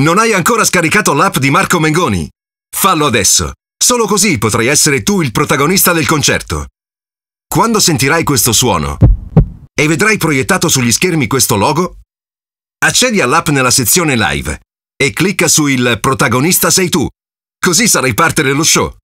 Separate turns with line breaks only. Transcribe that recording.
Non hai ancora scaricato l'app di Marco Mengoni? Fallo adesso. Solo così potrai essere tu il protagonista del concerto. Quando sentirai questo suono e vedrai proiettato sugli schermi questo logo, accedi all'app nella sezione live e clicca su il protagonista sei tu. Così sarai parte dello show.